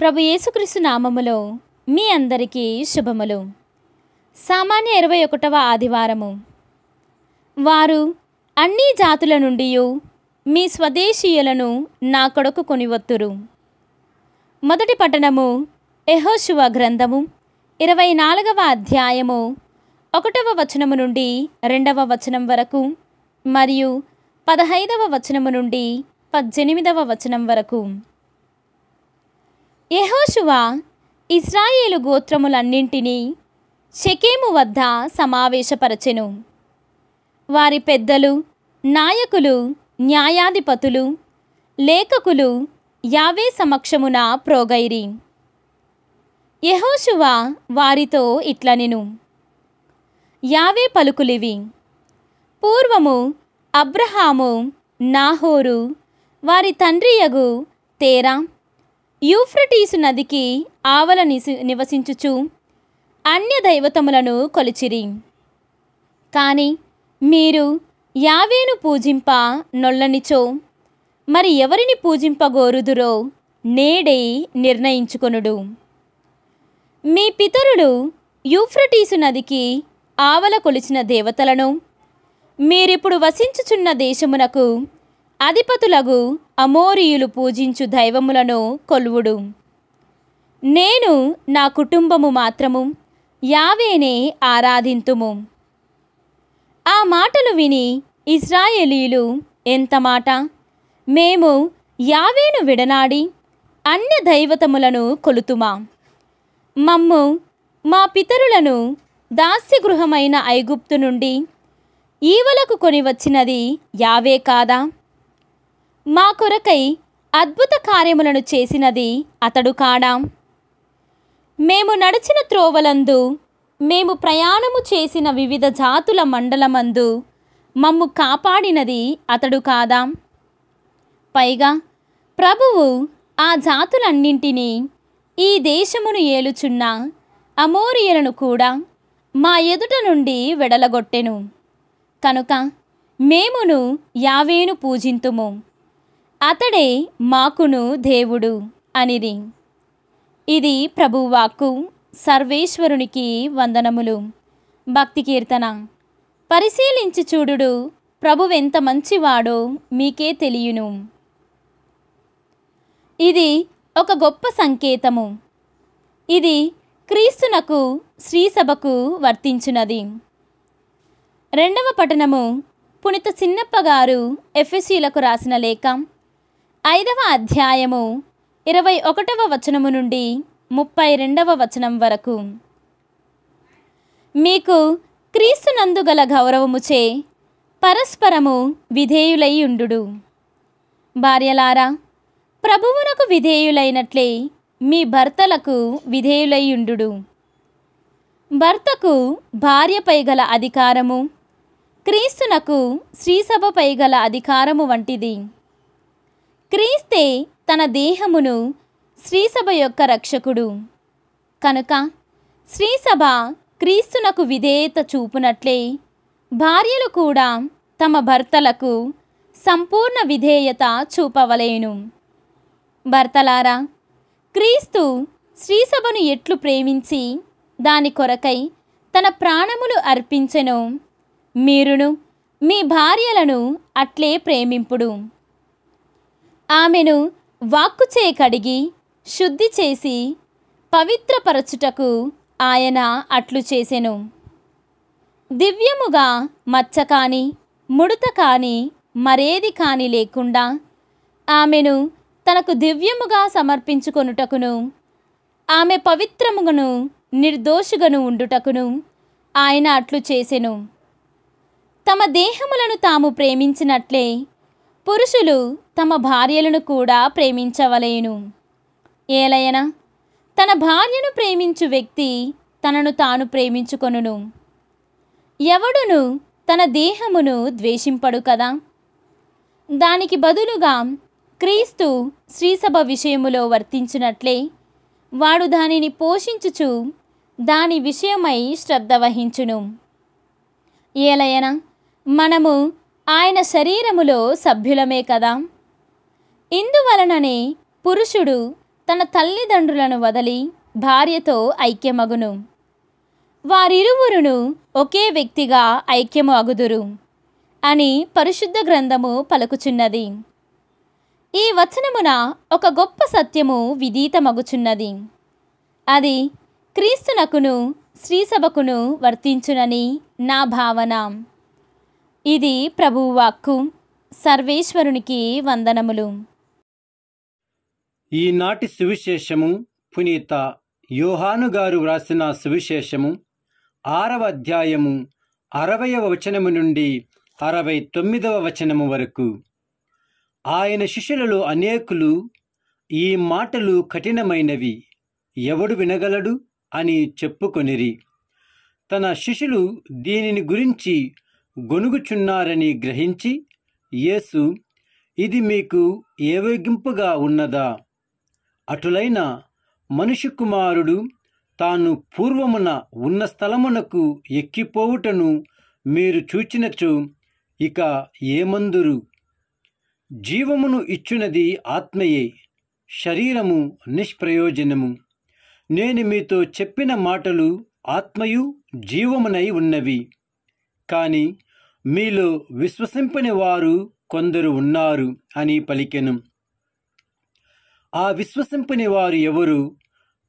ప్రభు యేసుక్రీస్తు నామములో మీ అందరికీ శుభములు సామాన్య ఇరవై ఒకటవ ఆదివారము వారు అన్ని జాతుల నుండి మీ స్వదేశీయులను నా కొడుకు కొనివత్తురు మొదటి పట్టణము ఎహోశువ గ్రంథము ఇరవై నాలుగవ అధ్యాయము ఒకటవ వచనము నుండి రెండవ వచనం వరకు మరియు పదహైదవ వచనము నుండి పద్దెనిమిదవ వచనం వరకు యహోశువా ఇస్రాయేలు గోత్రములన్నింటినీ షకేము వద్ద సమావేశపరచెను వారి పెద్దలు నాయకులు న్యాయాధిపతులు లేఖకులు యావే సమక్షమున ప్రోగైరి యహోశువా వారితో ఇట్లనెను యావే పలుకులివి పూర్వము అబ్రహాము నాహోరు వారి తండ్రియగు తేరా యూఫ్రటీసు నదికి ఆవల నివసించుచు అన్య దైవతములను కొలిచిరి కానీ మీరు యావేను పూజింప నొల్లనిచో మరి ఎవరిని పూజింపగోరుదురో నేడే నిర్ణయించుకొనుడు మీ పితరులు యూఫ్రటీసు నదికి ఆవల కొలిచిన దేవతలను మీరిప్పుడు వసించుచున్న దేశమునకు అధిపతులగు అమోరియులు పూజించు దైవములను కొలువుడు నేను నా కుటుంబము మాత్రము యావేనే ఆరాధింతుము ఆ మాటలు విని ఇస్రాయేలీలు ఎంత మాట మేము యావేను విడనాడి అన్య దైవతములను కొలుతుమా మమ్ము మా పితరులను దాస్యగృహమైన ఐగుప్తు నుండి ఈవలకు కొని వచ్చినది యావే కాదా మా కొరకై అద్భుత కార్యములను చేసినది అతడు కాడా మేము నడిచిన త్రోవలందు మేము ప్రయాణము చేసిన వివిధ జాతుల మండలమందు మమ్ము కాపాడినది అతడు కాదా పైగా ప్రభువు ఆ జాతులన్నింటినీ ఈ దేశమును ఏలుచున్న అమోరియలను కూడా మా ఎదుట నుండి వెడలగొట్టెను కనుక మేమును యావేను పూజింతుము అతడే మాకును దేవుడు అనిది ఇది ప్రభువాక్కు సర్వేశ్వరునికి వందనములు భక్తి కీర్తన పరిశీలించి చూడుడు ప్రభువెంత మంచివాడో మీకే తెలియను ఇది ఒక గొప్ప సంకేతము ఇది క్రీస్తునకు శ్రీసభకు వర్తించినది రెండవ పఠనము పునిత చిన్నప్పగారు ఎఫ్ఎస్సీలకు రాసిన లేఖ ఐదవ అధ్యాయము ఇరవై ఒకటవ వచనము నుండి ముప్పై రెండవ వచనం వరకు మీకు క్రీస్తునందుగల గౌరవముచే పరస్పరము విధేయులై ఉండు భార్యలారా ప్రభువునకు విధేయులైనట్లే మీ భర్తలకు విధేయులై ఉండు భర్తకు భార్యపై గల అధికారము క్రీస్తునకు శ్రీసభపై గల అధికారము వంటిది క్రీస్తే తన దేహమును శ్రీసభ యొక్క రక్షకుడు కనుక శ్రీసభ క్రీస్తునకు విధేయత చూపునట్లే భార్యలు కూడా తమ భర్తలకు సంపూర్ణ విధేయత చూపవలేను భర్తలారా క్రీస్తు శ్రీసభను ఎట్లు ప్రేమించి దాని కొరకై తన ప్రాణములు అర్పించెను మీరును మీ భార్యలను అట్లే ప్రేమింపుడు ఆమెను వాక్కుచే కడిగి శుద్ధి చేసి పవిత్రపరచుటకు ఆయన అట్లు చేసెను దివ్యముగా మచ్చ కాని ముడుత కాని మరేది కాని లేకుండా ఆమెను తనకు దివ్యముగా సమర్పించుకొనుటకును ఆమె పవిత్రముగను నిర్దోషుగను ఉండుటకును ఆయన అట్లు చేసెను తమ దేహములను తాము ప్రేమించినట్లే పురుషులు తమ భార్యలను కూడా ప్రేమించవలేను ఏలయన తన భార్యను ప్రేమించు వ్యక్తి తనను తాను ప్రేమించుకొనును ఎవడును తన దేహమును ద్వేషింపడు కదా దానికి బదులుగా క్రీస్తు శ్రీసభ విషయములో వర్తించినట్లే వాడు దానిని పోషించుచు దాని విషయమై శ్రద్ధ వహించును ఏలయన మనము ఆయన శరీరములో సభ్యులమే కదా ఇందువలననే పురుషుడు తన తల్లిదండ్రులను వదలి భార్యతో ఐక్యమగును వారిరువురును ఒకే వ్యక్తిగా ఐక్యము అగుదురు అని పరిశుద్ధ గ్రంథము పలుకుచున్నది ఈ వచనమున ఒక గొప్ప సత్యము విదీతమగుచున్నది అది క్రీస్తునకును శ్రీసభకును వర్తించునని నా భావన ఇది ప్రభువాక్కు సర్వేశ్వరునికి వందనములు ఈనాటి సువిశేషము పునీత యోహాను గారు వ్రాసిన సువిశేషము ఆరవ అధ్యాయము అరవయవ వచనము నుండి అరవై తొమ్మిదవ వచనము వరకు ఆయన శిష్యులలో అనేకులు ఈ మాటలు కఠినమైనవి ఎవడు వినగలడు అని చెప్పుకొనిరి తన శిష్యులు దీనిని గురించి గొనుగుచున్నారని గ్రహించి యేసు ఇది మీకు ఏవేగింపుగా ఉన్నదా అటులైన మనుషు కుమారుడు తాను పూర్వమున ఉన్న స్థలమునకు ఎక్కిపోవుటను మీరు చూచినచు ఇక ఏమందురు జీవమును ఇచ్చునది ఆత్మయే శరీరము నిష్ప్రయోజనము నేను మీతో చెప్పిన మాటలు ఆత్మయు జీవమునై ఉన్నవి కానీ మీలో విశ్వసింపని వారు కొందరు ఉన్నారు అని పలికెను ఆ విశ్వసింపని వారు ఎవరు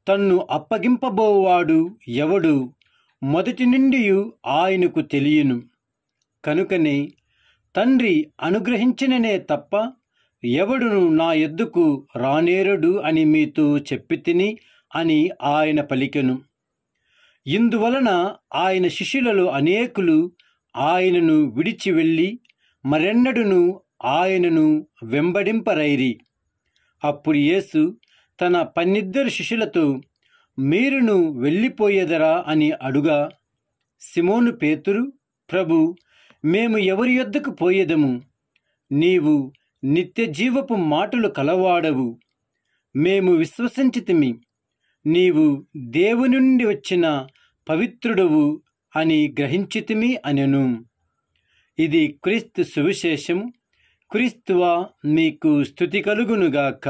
తన్ను అప్పగింపబోవాడు ఎవడు మొదటి నుండి ఆయనకు తెలియను కనుకనే తండ్రి అనుగ్రహించిననే తప్ప ఎవడును నా ఎద్దుకు రానేరడు అని మీతో చెప్పితిని అని ఆయన పలికెను ఇందువలన ఆయన శిష్యులలో అనేకులు ఆయనను విడిచి వెళ్ళి మరెన్నడును ఆయనను వెంబడింపరైరి అప్పుడు యేసు తన పన్నిద్దరు శిష్యులతో మీరును వెళ్ళిపోయేదరా అని అడుగా సిమోను పేతురు ప్రభు మేము ఎవరి యొద్దకు పోయేదము నీవు నిత్య జీవపు మాటలు కలవాడవు మేము విశ్వసించితిమి నీవు దేవునుండి వచ్చిన పవిత్రుడవు అని గ్రహించితిమి అనెను ఇది క్రీస్తు సువిశేషం క్రీస్తువా మీకు స్థుతి కలుగునుగాక